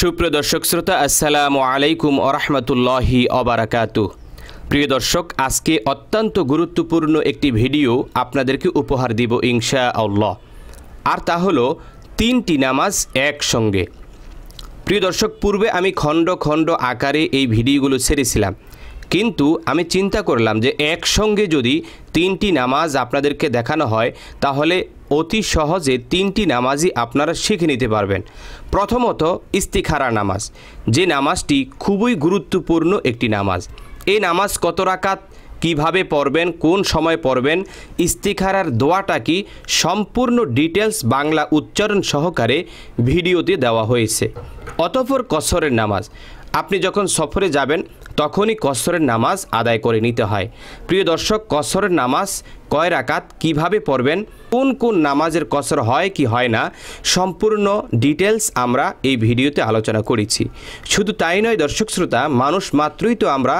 সুপ্রিয় দর্শক শ্রোতা আসসালামু আলাইকুম আরহামতুল্লাহি অবারাকাতু প্রিয় দর্শক আজকে অত্যন্ত গুরুত্বপূর্ণ একটি ভিডিও আপনাদেরকে উপহার দিব ইনশাআল্লাহ আর তা হলো তিনটি নামাজ একসঙ্গে প্রিয় দর্শক পূর্বে আমি খণ্ড খণ্ড আকারে এই ভিডিওগুলো ছেড়েছিলাম কিন্তু আমি চিন্তা করলাম যে একসঙ্গে যদি তিনটি নামাজ আপনাদেরকে দেখানো হয় তাহলে অতি সহজে তিনটি নামাজই আপনারা শিখে নিতে পারবেন প্রথমত ইস্তিখারা নামাজ যে নামাজটি খুবই গুরুত্বপূর্ণ একটি নামাজ এই নামাজ কত রাকাত কিভাবে পড়বেন কোন সময় পড়বেন ইস্তিখারার দোয়াটা কি সম্পূর্ণ ডিটেলস বাংলা উচ্চারণ সহকারে ভিডিওতে দেওয়া হয়েছে অতপর কসরের নামাজ আপনি যখন সফরে যাবেন তখনই কসরের নামাজ আদায় করে নিতে হয় প্রিয় দর্শক কসরের নামাজ কয় রাকাত কিভাবে পড়বেন কোন কোন নামাজের কসর হয় কি হয় না সম্পূর্ণ ডিটেলস আমরা এই ভিডিওতে আলোচনা করেছি শুধু তাই নয় দর্শক শ্রোতা মানুষ মাত্রই তো আমরা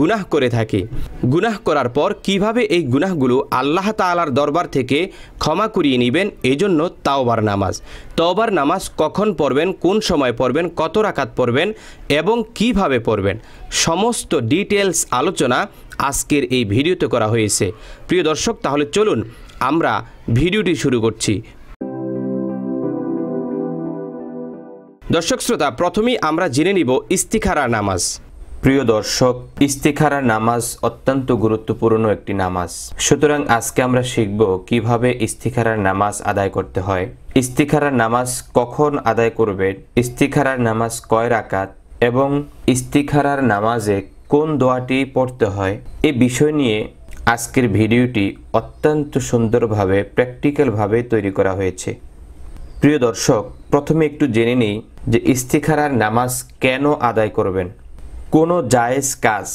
গুনাহ করে থাকি গুনাহ করার পর কিভাবে এই গুনাহগুলো আল্লাহ তালার দরবার থেকে ক্ষমা করিয়ে নেবেন এজন্য তাওবার নামাজ তওবার নামাজ কখন পড়বেন কোন সময় পড়বেন কত রাকাত পড়বেন এবং কিভাবে পড়বেন সমস্ত ডিটেলস আলোচনা আজকের এই ভিডিওতে করা হয়েছে প্রিয় দর্শক তাহলে চলুন আমরা ভিডিওটি শুরু করছি দর্শক শ্রোতা প্রথমেই আমরা জেনে নিব ইস্তিখারা নামাজ প্রিয় দর্শক ইস্তিখারা নামাজ অত্যন্ত গুরুত্বপূর্ণ একটি নামাজ সুতরাং আজকে আমরা শিখব কিভাবে ইস্তিখারার নামাজ আদায় করতে হয় ইস্তিখারার নামাজ কখন আদায় করবে ইস্তিখারার নামাজ কয় রাকাত এবং ইস্তিখারার নামাজে কোন দোয়াটি পড়তে হয় এ বিষয় নিয়ে আজকের ভিডিওটি অত্যন্ত সুন্দরভাবে প্র্যাকটিক্যালভাবে তৈরি করা হয়েছে প্রিয় দর্শক প্রথমে একটু জেনে নিই যে ইস্তিখারার নামাজ কেন আদায় করবেন কোনো জায়েজ কাজ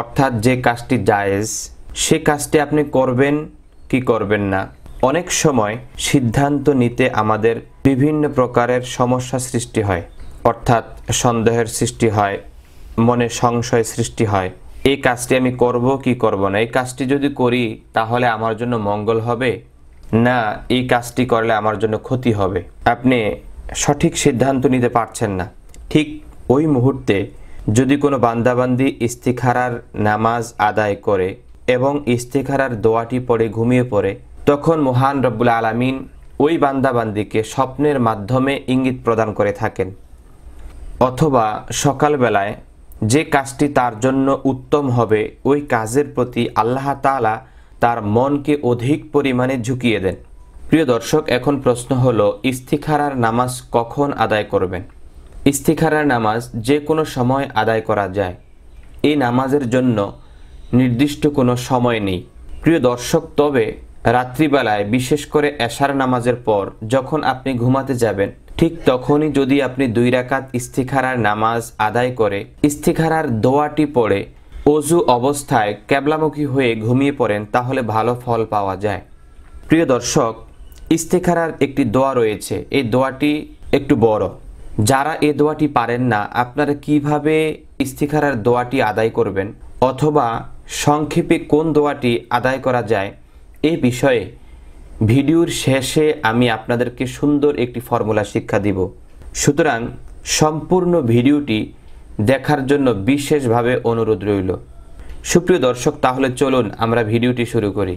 অর্থাৎ যে কাজটি জায়েজ সে কাজটি আপনি করবেন কি করবেন না অনেক সময় সিদ্ধান্ত নিতে আমাদের বিভিন্ন প্রকারের সমস্যা সৃষ্টি হয় অর্থাৎ সন্দেহের সৃষ্টি হয় মনে সংশয় সৃষ্টি হয় এই কাজটি আমি করব কি করব না এই কাজটি যদি করি তাহলে আমার জন্য মঙ্গল হবে না এই কাজটি করলে আমার জন্য ক্ষতি হবে আপনি সঠিক সিদ্ধান্ত নিতে পারছেন না ঠিক ওই মুহূর্তে যদি কোনো বান্দাবান্দি ইস্তিখারার নামাজ আদায় করে এবং ইস্তিখারার দোয়াটি পড়ে ঘুমিয়ে পড়ে তখন মহান রব্বুল আলামিন ওই বান্দাবান্দিকে স্বপ্নের মাধ্যমে ইঙ্গিত প্রদান করে থাকেন অথবা সকালবেলায় যে কাজটি তার জন্য উত্তম হবে ওই কাজের প্রতি আল্লাহ আল্লাহতালা তার মনকে অধিক পরিমাণে ঝুঁকিয়ে দেন প্রিয় দর্শক এখন প্রশ্ন হল ইস্তিখারার নামাজ কখন আদায় করবেন ইস্তিখারার নামাজ যে কোনো সময় আদায় করা যায় এই নামাজের জন্য নির্দিষ্ট কোনো সময় নেই প্রিয় দর্শক তবে রাত্রিবেলায় বিশেষ করে এশার নামাজের পর যখন আপনি ঘুমাতে যাবেন ঠিক তখনই যদি আপনি দুই রাকাত ইস্তিখারার নামাজ আদায় করে ইস্তিখারার দোয়াটি পড়ে অজু অবস্থায় ক্যাবলামুখী হয়ে ঘুমিয়ে পড়েন তাহলে ভালো ফল পাওয়া যায় প্রিয় দর্শক ইস্তিখারার একটি দোয়া রয়েছে এই দোয়াটি একটু বড় যারা এ দোয়াটি পারেন না আপনারা কিভাবে ইস্তিখারার দোয়াটি আদায় করবেন অথবা সংক্ষেপে কোন দোয়াটি আদায় করা যায় এ বিষয়ে ভিডিওর শেষে আমি আপনাদেরকে সুন্দর একটি ফর্মুলা শিক্ষা দিব সুতরাং সম্পূর্ণ ভিডিওটি দেখার জন্য বিশেষভাবে অনুরোধ রইল সুপ্রিয় দর্শক তাহলে চলুন আমরা ভিডিওটি শুরু করি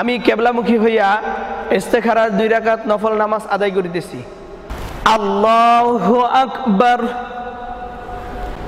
আমি কেবলামুখী হইয়া ইস্তেখারার দুই রাকাত নফল নামাজ আদায় করিতেছি আল্লাহ আকবর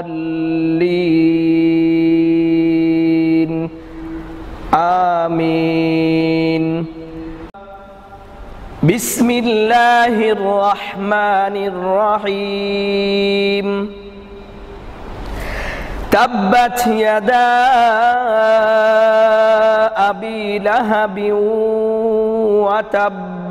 الضالين آمين بسم الله الرحمن الرحيم تبت يدا أبي لهب وتب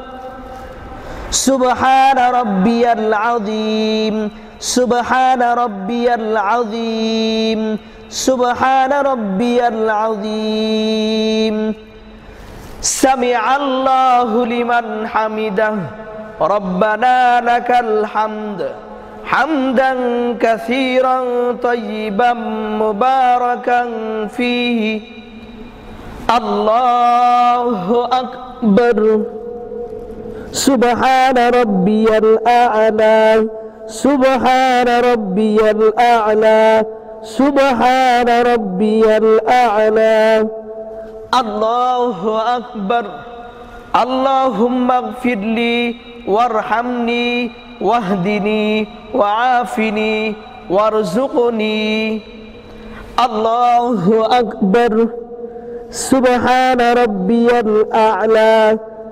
سبحان ربي العظيم سبحان ربي العظيم سبحان ربي العظيم سمع الله لمن حمده ربنا لك الحمد حمدا كثيرا طيبا مباركا فيه الله أكبر سبحان ربي الأعلى سبحان ربي الأعلى سبحان ربي الأعلى الله أكبر اللهم اغفر لي وارحمني واهدني وعافني وارزقني الله أكبر سبحان ربي الأعلى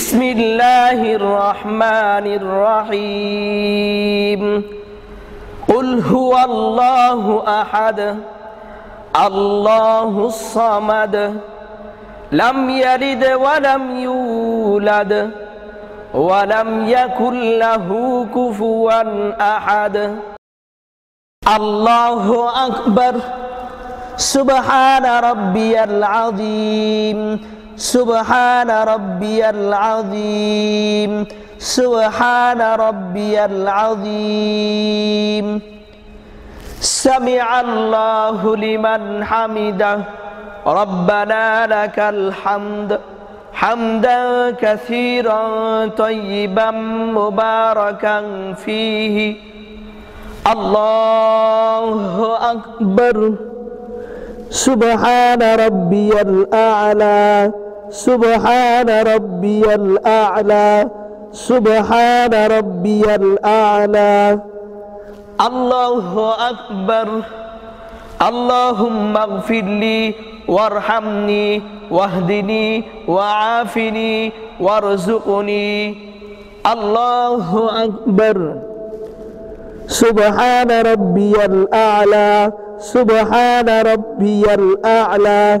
بسم الله الرحمن الرحيم قل هو الله أحد الله الصمد لم يلد ولم يولد ولم يكن له كفوا أحد الله أكبر سبحان ربي العظيم سبحان ربي العظيم سبحان ربي العظيم سمع الله لمن حمده ربنا لك الحمد حمدا كثيرا طيبا مباركا فيه الله أكبر سبحان ربي الأعلى سبحان ربي الأعلى سبحان ربي الأعلى الله أكبر اللهم اغفر لي وارحمني واهدني وعافني وارزقني الله أكبر سبحان ربي الأعلى سبحان ربي الأعلى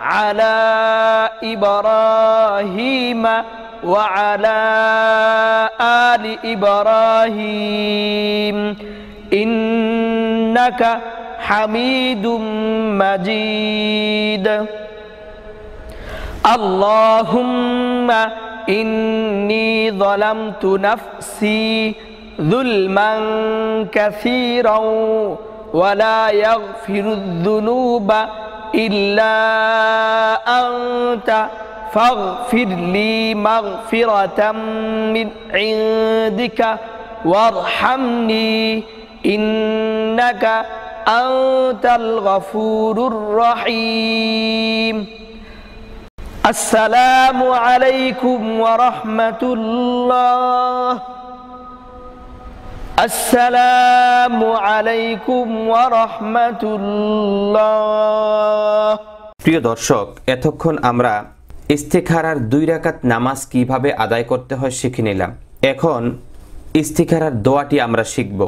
على إبراهيم وعلى آل إبراهيم إنك حميد مجيد اللهم إني ظلمت نفسي ظلما كثيرا ولا يغفر الذنوب إلا أنت فاغفر لي مغفرة من عندك وارحمني إنك أنت الغفور الرحيم السلام عليكم ورحمة الله আসসালামু আলাইকুম ওয়া রাহমাতুল্লাহ প্রিয় দর্শক এতক্ষণ আমরা ইস্তিখারার দুই রাকাত নামাজ কিভাবে আদায় করতে হয় শিখে নিলাম এখন ইস্তিখারার দোয়াটি আমরা শিখব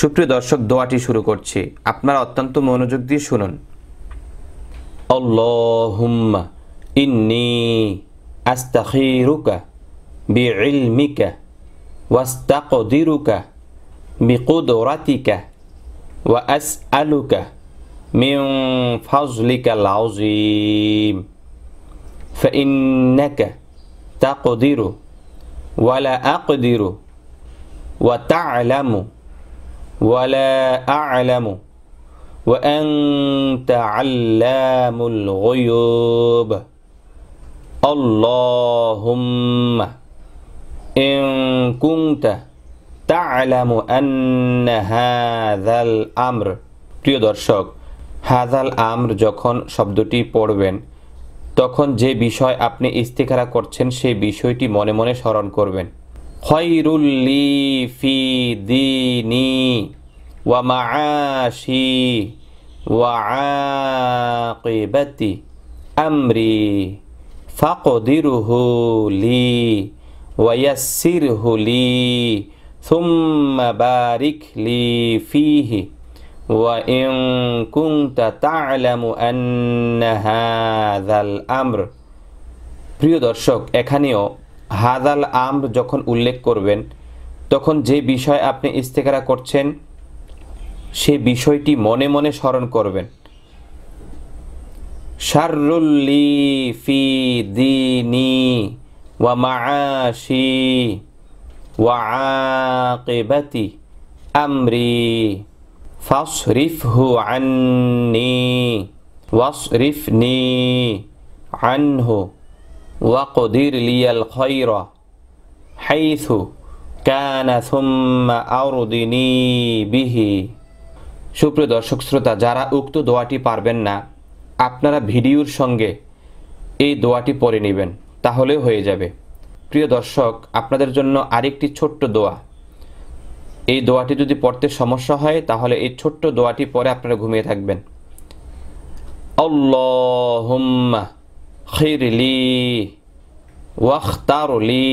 সুপ্রিয় দর্শক দোয়াটি শুরু করছি আপনারা অত্যন্ত মনোযোগ দিয়ে শুনুন আল্লাহুম্মা ইন্নি আস্তাখিরুকা বিইলমিকা ওয়াস্তাকদিরুকা بقدرتك وأسألك من فضلك العظيم فإنك تقدر ولا أقدر وتعلم ولا أعلم وأنت علام الغيوب اللهم إن كنت তালামু হাজাল আম্র প্রিয় দর্শক হাজাল আম্র যখন শব্দটি পড়বেন তখন যে বিষয় আপনি ইস্তিকারা করছেন সেই বিষয়টি মনে মনে স্মরণ করবেন খয়রুল্লি ফি দিনি ওয়া মাআশি ওয়া আকিবাতি আমরি ফাকদিরহু লি ওয়াইয়াসসিরহু লি সুম্মা বারিক লি ফিহি وإن كنت تعلم أن هذا الأمر প্রিয় দর্শক এখানেও হাজাল আমর যখন উল্লেখ করবেন তখন যে বিষয় আপনি ইস্তেকারা করছেন সে বিষয়টি মনে মনে স্মরণ করবেন শারুল্লি ফি দিনী ওয়া মাআশি وعاقبتي أمري فاصرفه عني واصرفني عنه وقدر لي الخير حيث كان ثم أردني به সুপ্রিয় দর্শক শ্রোতা যারা উক্ত দোয়াটি পারবেন না আপনারা ভিডিওর সঙ্গে এই দোয়াটি পড়ে নেবেন তাহলে হয়ে যাবে প্রিয় দর্শক আপনাদের জন্য আরেকটি ছোট্ট দোয়া এই দোয়াটি যদি পড়তে সমস্যা হয় তাহলে এই ছোট্ট দোয়াটি পরে আপনারা ঘুমিয়ে থাকবেন লি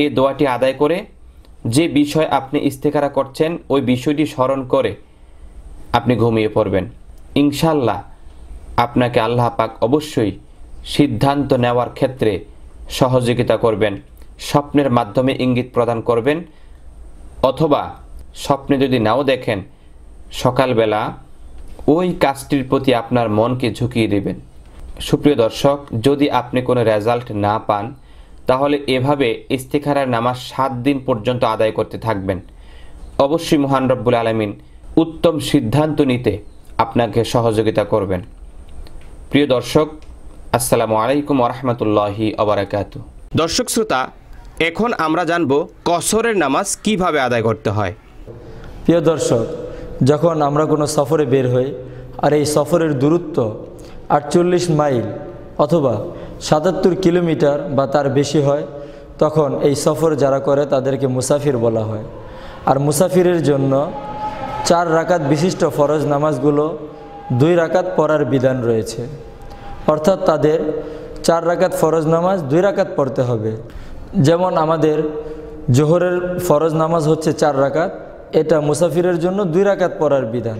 এই দোয়াটি আদায় করে যে বিষয় আপনি ইস্তেকারা করছেন ওই বিষয়টি স্মরণ করে আপনি ঘুমিয়ে পড়বেন ইনশাল্লাহ আপনাকে আল্লাহ পাক অবশ্যই সিদ্ধান্ত নেওয়ার ক্ষেত্রে সহযোগিতা করবেন স্বপ্নের মাধ্যমে ইঙ্গিত প্রদান করবেন অথবা স্বপ্নে যদি নাও দেখেন সকালবেলা ওই কাজটির প্রতি আপনার মনকে ঝুঁকিয়ে দেবেন সুপ্রিয় দর্শক যদি আপনি কোনো রেজাল্ট না পান তাহলে এভাবে ইস্তেখারার নামাজ সাত দিন পর্যন্ত আদায় করতে থাকবেন অবশ্যই মহান রব্বুল আলমিন উত্তম সিদ্ধান্ত নিতে আপনাকে সহযোগিতা করবেন প্রিয় দর্শক আসসালামু আলাইকুম ওরহমতুল্লাহি আবরাকাত দর্শক শ্রোতা এখন আমরা জানব কসরের নামাজ কিভাবে আদায় করতে হয় প্রিয় দর্শক যখন আমরা কোনো সফরে বের হই আর এই সফরের দূরত্ব আটচল্লিশ মাইল অথবা সাতাত্তর কিলোমিটার বা তার বেশি হয় তখন এই সফর যারা করে তাদেরকে মুসাফির বলা হয় আর মুসাফিরের জন্য চার রাকাত বিশিষ্ট ফরজ নামাজগুলো দুই রাকাত পড়ার বিধান রয়েছে অর্থাৎ তাদের চার রাকাত ফরজ নামাজ দুই রাকাত পড়তে হবে যেমন আমাদের জোহরের ফরজ নামাজ হচ্ছে চার রাকাত এটা মুসাফিরের জন্য দুই রাকাত পড়ার বিধান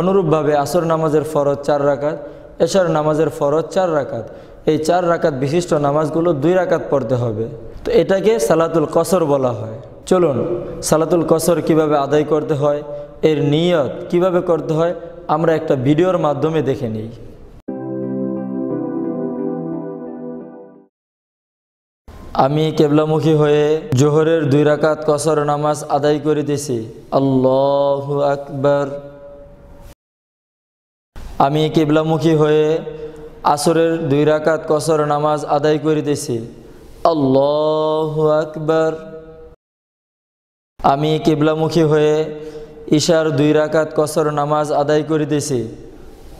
অনুরূপভাবে আসর নামাজের ফরজ চার রাকাত এশার নামাজের ফরজ চার রাকাত এই চার রাকাত বিশিষ্ট নামাজগুলো দুই রাকাত পড়তে হবে তো এটাকে সালাতুল কসর বলা হয় চলুন সালাতুল কসর কিভাবে আদায় করতে হয় এর নিয়ত কিভাবে করতে হয় আমরা একটা ভিডিওর মাধ্যমে দেখে নিই আমি কেবলামুখী হয়ে জোহরের দুই রাকাত কসর নামাজ আদায় করিতেছি আল্লাহ আকবর আমি কেবলামুখী হয়ে আসরের দুই রাকাত কসর নামাজ আদায় করিতেছি আল্লাহ আকবর আমি কেবলামুখী হয়ে ঈশার দুই রাকাত কসর নামাজ আদায় করিতেছি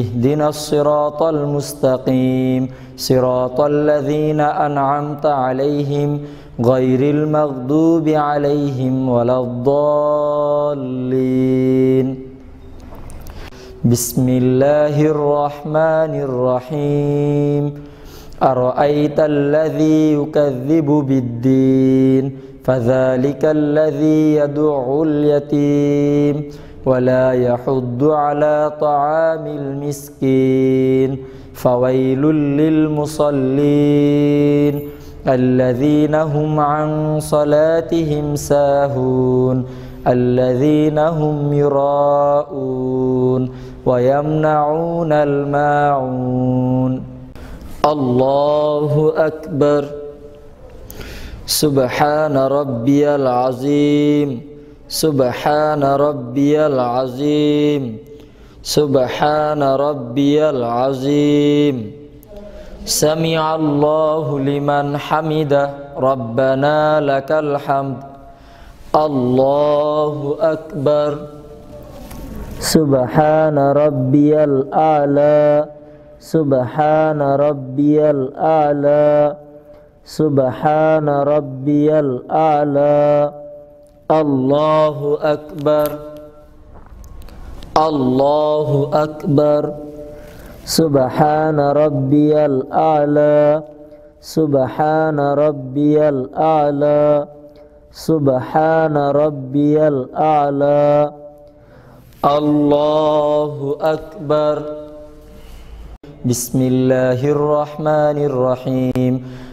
اهدنا الصراط المستقيم صراط الذين أنعمت عليهم غير المغضوب عليهم ولا الضالين بسم الله الرحمن الرحيم أرأيت الذي يكذب بالدين فذلك الذي يدع اليتيم ولا يحض على طعام المسكين فويل للمصلين الذين هم عن صلاتهم ساهون الذين هم يراءون ويمنعون الماعون الله أكبر سبحان ربي العظيم سبحان ربي العظيم سبحان ربي العظيم سمع الله لمن حمده ربنا لك الحمد الله اكبر سبحان ربي الاعلى سبحان ربي الاعلى سبحان ربي الاعلى, سبحان ربي الأعلى الله أكبر الله أكبر سبحان ربي الأعلى سبحان ربي الأعلى سبحان ربي الأعلى الله أكبر بسم الله الرحمن الرحيم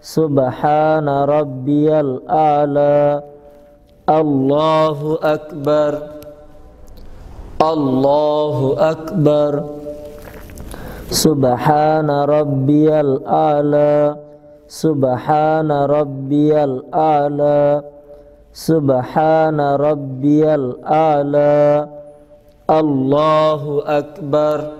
Subhana rabbiyal a'la Allahu akbar Allahu akbar Subhana rabbiyal a'la Subhana rabbiyal a'la Subhana rabbiyal a'la Allahu akbar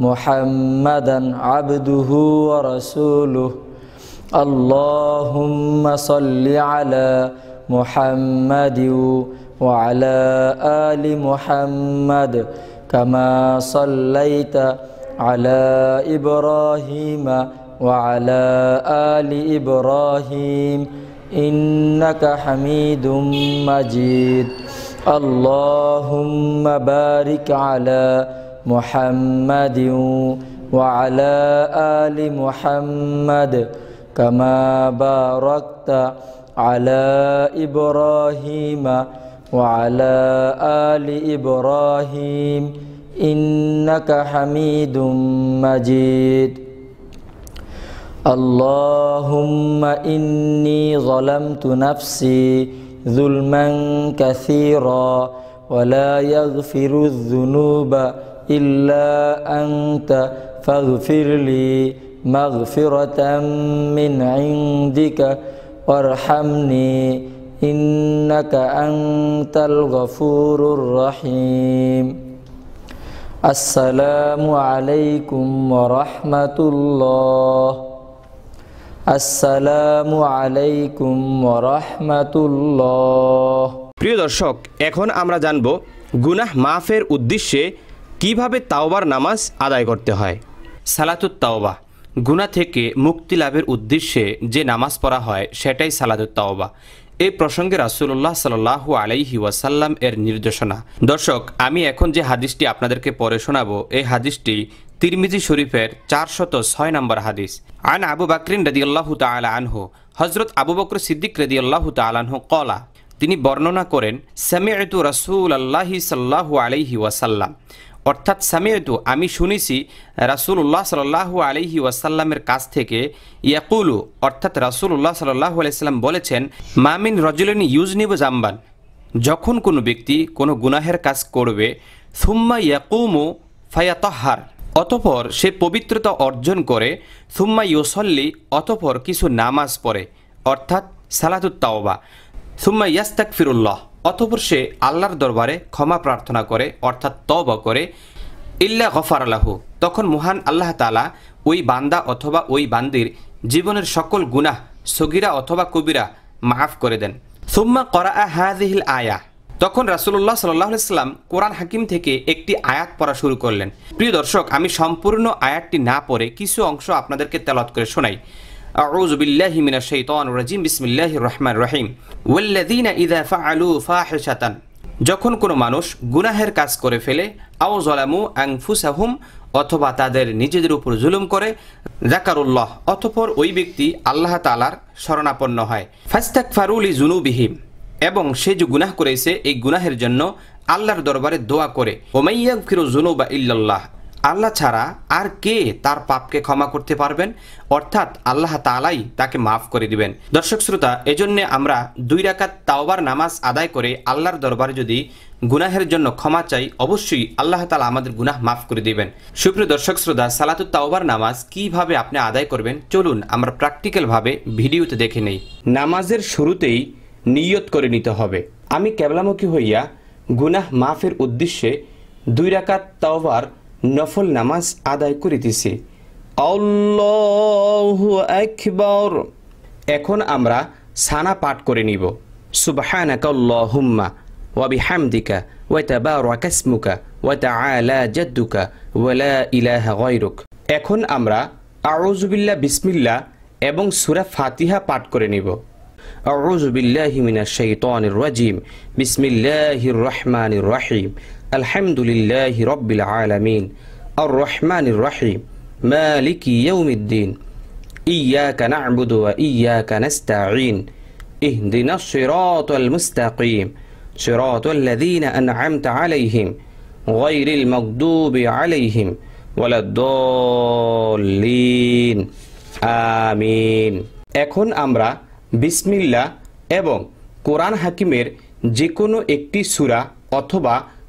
محمدا عبده ورسوله اللهم صل على محمد وعلى ال محمد كما صليت على ابراهيم وعلى ال ابراهيم انك حميد مجيد اللهم بارك على محمد وعلى آل محمد كما باركت على إبراهيم وعلى آل إبراهيم إنك حميد مجيد اللهم إني ظلمت نفسي ظلما كثيرا ولا يغفر الذنوب إلا أنت فاغفر لي مغفرة من عندك وارحمني إنك أنت الغفور الرحيم السلام عليكم ورحمة الله السلام عليكم ورحمة الله প্রিয় দর্শক এখন আমরা জানব গুনাহ মাফের উদ্দেশ্যে কিভাবে তাওবার নামাজ আদায় করতে হয় সালাতুত তাওবা গুণা থেকে মুক্তি লাভের উদ্দেশ্যে যে নামাজ পড়া হয় সেটাই সালাতুত তাওবা এই প্রসঙ্গে রাসুল্লাহ সাল্লাহু আলাইহি ওয়াসাল্লাম এর নির্দেশনা দর্শক আমি এখন যে হাদিসটি আপনাদেরকে পরে শোনাবো এই হাদিসটি তিরমিজি শরীফের চারশত ছয় নম্বর হাদিস আন আবু বাকরিন রদিয়াল্লাহু তালা আনহু হজরত আবু বকর সিদ্দিক রদিয়াল্লাহু তালানহু কলা তিনি বর্ণনা করেন সামিয়তু রাসুল আল্লাহি সাল্লাহু আলাইহি ওয়াসাল্লাম অর্থাৎ সামিয়তু আমি শুনেছি রাসুল্লাহ সাল্লাহ আলহি ওয়াসাল্লামের কাছ থেকে ইয়াকুলু অর্থাৎ রাসুল্লাহ সাল্লাহ আলাইসাল্লাম বলেছেন মামিন রজুলিন ইউজনিব জাম্বান যখন কোনো ব্যক্তি কোনো গুনাহের কাজ করবে সুম্মা ইয়াকুমু ফায়াতহার অতপর সে পবিত্রতা অর্জন করে সুম্মা ইউসল্লি অতপর কিছু নামাজ পড়ে অর্থাৎ সালাদুত্তাওবা সুম্মা ইয়াস্তাক ফিরুল্লাহ অতপর সে আল্লাহর দরবারে ক্ষমা প্রার্থনা করে অর্থাৎ তব করে ইল্লা গফার আল্লাহ তখন মহান আল্লাহ তালা ওই বান্দা অথবা ওই বান্দির জীবনের সকল গুনাহ সগিরা অথবা কবিরা মাফ করে দেন সুম্মা করা হাজিহিল আয়া তখন রাসুল্লাহ সাল্লাম কোরআন হাকিম থেকে একটি আয়াত পড়া শুরু করলেন প্রিয় দর্শক আমি সম্পূর্ণ আয়াতটি না পড়ে কিছু অংশ আপনাদেরকে তেলত করে শোনাই أعوذ بالله من الشيطان الرجيم بسم الله الرحمن الرحيم والذين إذا فعلوا فاحشة যখন কোনো মানুষ গুনাহের কাজ করে ফেলে আও জলামু আংফুসাহুম অথবা তাদের নিজেদের উপর জুলুম করে জাকারুল্লাহ অথপর ওই ব্যক্তি আল্লাহ তালার শরণাপন্ন হয় ফাস্তাক ফারুলি জুনুবিহিম এবং সে যে গুনাহ করেছে এই গুনাহের জন্য আল্লাহর দরবারে দোয়া করে ওমাইয়া ফিরো জুনুবা ইল্লাল্লাহ আল্লাহ ছাড়া আর কে তার পাপকে ক্ষমা করতে পারবেন অর্থাৎ আল্লাহ তালাই তাকে মাফ করে দিবেন দর্শক শ্রোতা এজন্যে আমরা দুই রাকাত তাওবার নামাজ আদায় করে আল্লাহর দরবারে যদি গুনাহের জন্য ক্ষমা চাই অবশ্যই আল্লাহ তালা আমাদের গুনাহ মাফ করে দিবেন সুপ্রিয় দর্শক শ্রোতা সালাতু তাওবার নামাজ কিভাবে আপনি আদায় করবেন চলুন আমরা প্র্যাকটিক্যালভাবে ভিডিওতে দেখে নেই নামাজের শুরুতেই নিয়ত করে নিতে হবে আমি কেবলামুখী হইয়া গুনাহ মাফের উদ্দেশ্যে দুই রাকাত তাওবার নফল নামাজ আদায় করিতেছি আল্লাহু আকবর এখন আমরা সানা পাঠ করে নিব সুবহানাকাল্লাহুম্মা ওয়া বিহামদিকা ওয়া তাবারাকাসমুকা ওয়া তাআলা জাদ্দুকা ওয়া লা ইলাহা গায়রুক এখন আমরা আউযুবিল্লাহ বিসমিল্লাহ এবং সূরা ফাতিহা পাঠ করে নিব আউযুবিল্লাহি মিনাশ শাইতানির রাজিম বিসমিল্লাহির রহমানির রহিম الحمد لله رب العالمين الرحمن الرحيم مالك يوم الدين إياك نعبد وإياك نستعين اهدنا الصراط المستقيم صراط الذين أنعمت عليهم غير المغضوب عليهم ولا الضالين آمين এখন আমরা بسم এবং কোরআন হাকিমের যে কোনো একটি সুরা অথবা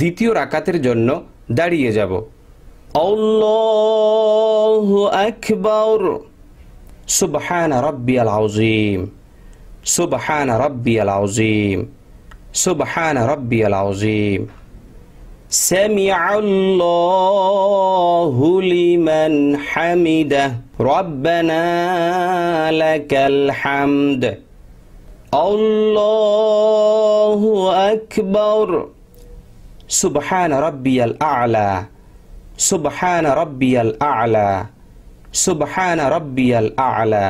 দ্বিতীয় রাকাতের জন্য দাঁড়িয়ে যাব আল্লাহু আকবার সুবহান রব্বিয়াল আউজিম সুবহান রব্বিয়াল আউজিম সুবহান রব্বিয়াল আউজিম سمع الله لمن حمده ربنا لك الحمد الله أكبر سبحان ربي الأعلى سبحان ربي الأعلى سبحان ربي الأعلى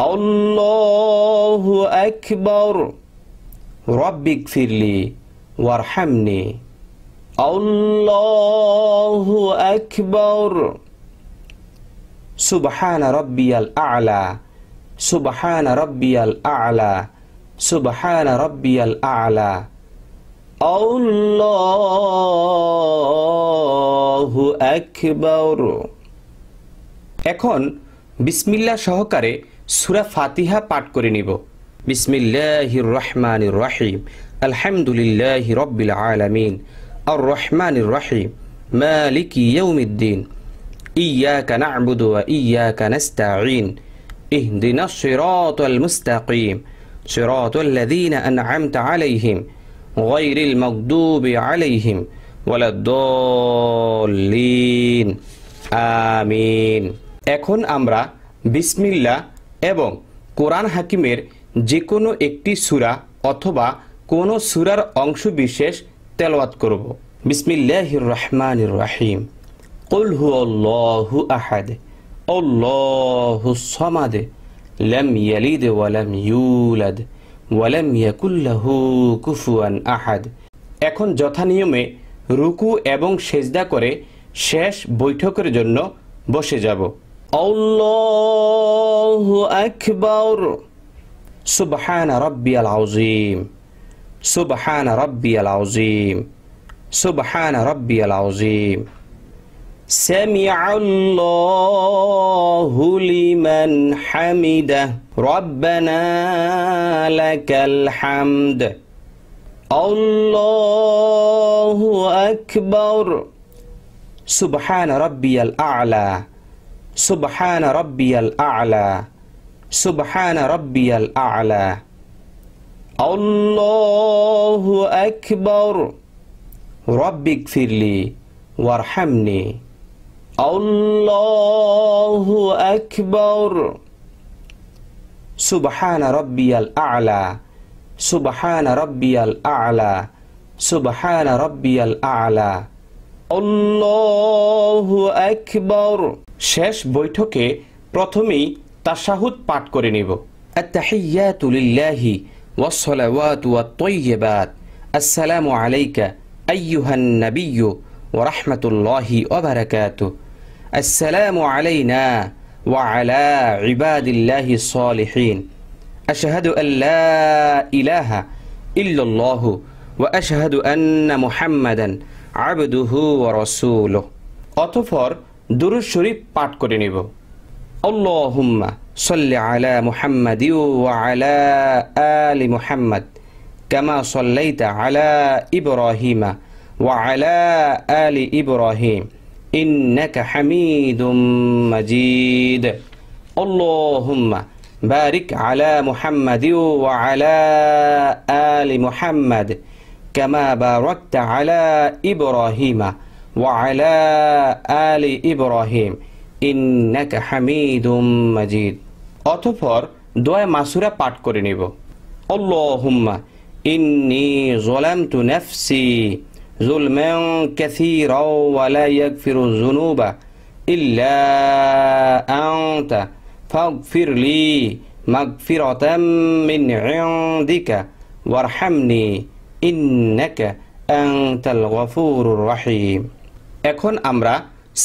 الله أكبر ربي اغفر لي وارحمني الله أكبر سبحان ربي الأعلى سبحان ربي الأعلى سبحان ربي الأعلى এখন বিসমিল্লা সহকারে সুরা ফাতিহা পাঠ করে নিব বিসমিল্লাহ রহমান রাহিম আলহামদুলিল্লাহ রব্বিল আলমিন আর রহমান রাহিম মালিক ইয়ৌমিদ্দিন إياك نعبد وإياك نستعين اهدنا الصراط المستقيم صراط الذين أنعمت عليهم غير المغضوب عليهم ولا الضالين আমিন এখন আমরা বিসমিল্লা এবং কোরআন হাকিমের যে কোনো একটি সুরা অথবা কোনো সুরার অংশ বিশেষ তেলওয়াত করব বিসমিল্লাহির রহমানির রাহিম قل هو الله أحد الله الصمد لم يلد ولم يولد ওয়ালাম ইয়াকুল্লাহু কুফুয়ান আহাদ এখন যথানিয়মে রুকু এবং সেজদা করে শেষ বৈঠকের জন্য বসে যাব আকবর সুবহান রব্বিয়াল আউজিম সুবহান রব্বিয়াল আউজিম সুবহান রব্বিয়াল আউজিম سمع الله لمن হামিদা ربنا لك الحمد الله أكبر سبحان ربي الأعلى سبحان ربي الأعلى سبحان ربي الأعلى الله أكبر ربي اغفر لي وارحمني الله أكبر সুবহানা রব্বিয়াল আলা সুবহানা রব্বিয়াল আলা সুবহানা রব্বিয়াল আলা শেষ বৈঠকে প্রথমেই তাসাহুদ পাঠ করে নিব আত্তাহিয়াতু আসসালামু আলাইকা আইয়ুহান নাবিয়্যু আসসালামু আলাইনা وعلى عباد الله الصالحين أشهد أن لا إله إلا الله وأشهد أن محمدا عبده ورسوله أتفر در الشريف بعد كورينيبو اللهم صل على محمد وعلى آل محمد كما صليت على إبراهيم وعلى آل إبراهيم إنك حميد مجيد اللهم بارك على محمد وعلى آل محمد كما باركت على إبراهيم وعلى آل إبراهيم إنك حميد مجيد অতঃপর দোয়া মাসুরা পাঠ করে নেব অল্লাহুম্মা ইন্নি জলামতু নাফসি ظلما كثيرا ولا يغفر الذنوب إلا أنت فاغفر لي مغفرة من عندك وارحمني إنك أنت الغفور الرحيم এখন আমরা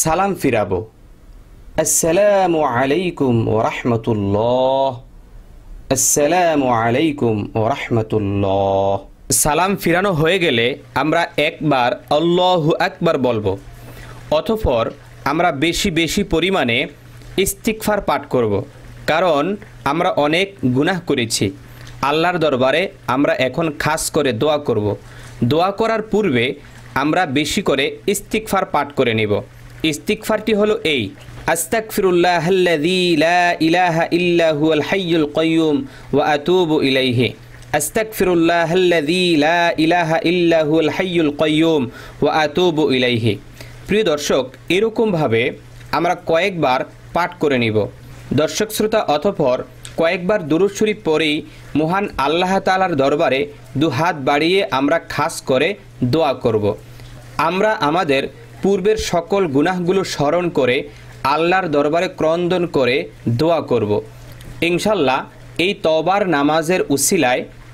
সালাম ফিরাবো السلام عليكم ورحمة الله السلام عليكم ورحمة الله সালাম ফিরানো হয়ে গেলে আমরা একবার আল্লাহু একবার বলবো অথফর আমরা বেশি বেশি পরিমাণে ইস্তিকফার পাঠ করব। কারণ আমরা অনেক গুনাহ করেছি আল্লাহর দরবারে আমরা এখন খাস করে দোয়া করব। দোয়া করার পূর্বে আমরা বেশি করে ইস্তিকফার পাঠ করে নেব ইস্তিকফারটি হলো এই আস্তাকফিরুল্লাহ ইলাহা ইল্লাহ হাইয়ুল কয়ুম ওয়া আতুব ইলাইহে أستغفر الله الذي لا إله إلا هو الحي القيوم وأتوب إليه প্রিয় দর্শক এরকমভাবে আমরা কয়েকবার পাঠ করে নিব দর্শক শ্রোতা অতঃপর কয়েকবার দুরুদ শরীফ পরেই মহান আল্লাহ তালার দরবারে দু হাত বাড়িয়ে আমরা খাস করে দোয়া করব। আমরা আমাদের পূর্বের সকল গুনাহগুলো স্মরণ করে আল্লাহর দরবারে ক্রন্দন করে দোয়া করব। ইনশাল্লাহ এই তবার নামাজের উসিলায়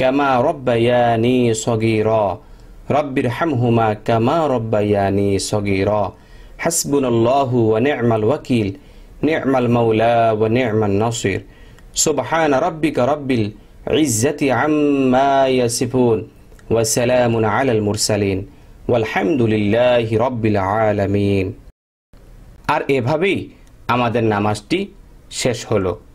কামা রব্বায়ানি সগির রব্বির হামহুমা কামা রব্বায়ানি সগির হাসবুনাল্লাহু ওয়া নি'মাল ওয়াকিল নি'মাল মাওলা ওয়া নি'মান নাসির সুবহান রাব্বিকা রব্বিল ইজ্জাতি আম্মা ইয়াসিফুন ওয়া সালামুন আলাল মুরসালিন ওয়ালহামদুলিল্লাহি রব্বিল আলামিন আর এভাবেই আমাদের নামাজটি শেষ হলো